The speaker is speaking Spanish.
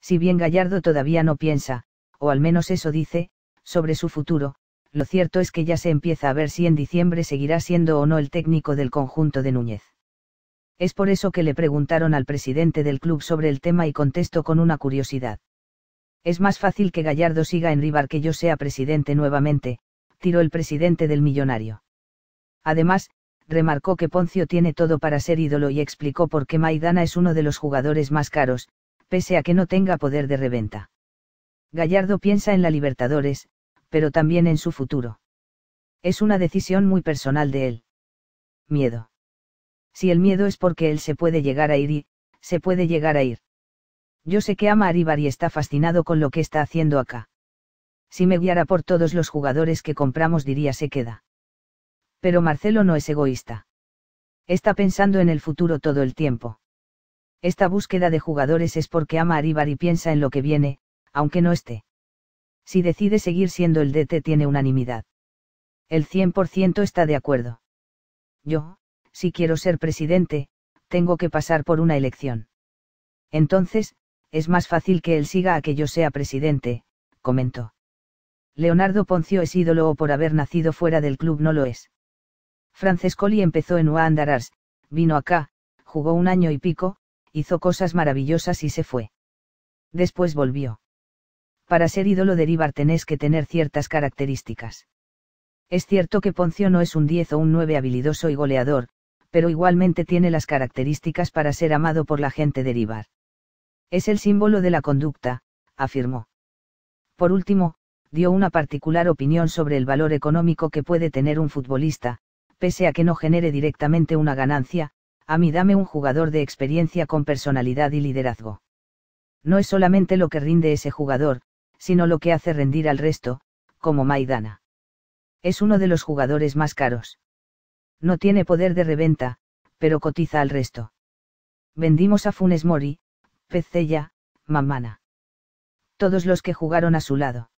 Si bien Gallardo todavía no piensa, o al menos eso dice, sobre su futuro, lo cierto es que ya se empieza a ver si en diciembre seguirá siendo o no el técnico del conjunto de Núñez. Es por eso que le preguntaron al presidente del club sobre el tema y contestó con una curiosidad. Es más fácil que Gallardo siga en Ribar que yo sea presidente nuevamente, tiró el presidente del millonario. Además, remarcó que Poncio tiene todo para ser ídolo y explicó por qué Maidana es uno de los jugadores más caros, pese a que no tenga poder de reventa. Gallardo piensa en la Libertadores, pero también en su futuro. Es una decisión muy personal de él. Miedo. Si el miedo es porque él se puede llegar a ir se puede llegar a ir. Yo sé que ama a Aribar y está fascinado con lo que está haciendo acá. Si me guiara por todos los jugadores que compramos diría se queda. Pero Marcelo no es egoísta. Está pensando en el futuro todo el tiempo. Esta búsqueda de jugadores es porque ama a y piensa en lo que viene, aunque no esté. Si decide seguir siendo el DT tiene unanimidad. El 100% está de acuerdo. Yo, si quiero ser presidente, tengo que pasar por una elección. Entonces, es más fácil que él siga a que yo sea presidente, comentó. Leonardo Poncio es ídolo o por haber nacido fuera del club no lo es. Francescoli empezó en Andarars, vino acá, jugó un año y pico, hizo cosas maravillosas y se fue. Después volvió. Para ser ídolo de Ríbar tenés que tener ciertas características. Es cierto que Poncio no es un 10 o un 9 habilidoso y goleador, pero igualmente tiene las características para ser amado por la gente de Ríbar. Es el símbolo de la conducta, afirmó. Por último, dio una particular opinión sobre el valor económico que puede tener un futbolista, pese a que no genere directamente una ganancia, a mí dame un jugador de experiencia con personalidad y liderazgo. No es solamente lo que rinde ese jugador, sino lo que hace rendir al resto, como Maidana. Es uno de los jugadores más caros. No tiene poder de reventa, pero cotiza al resto. Vendimos a Funes Mori, Pezella, Mamana. Todos los que jugaron a su lado.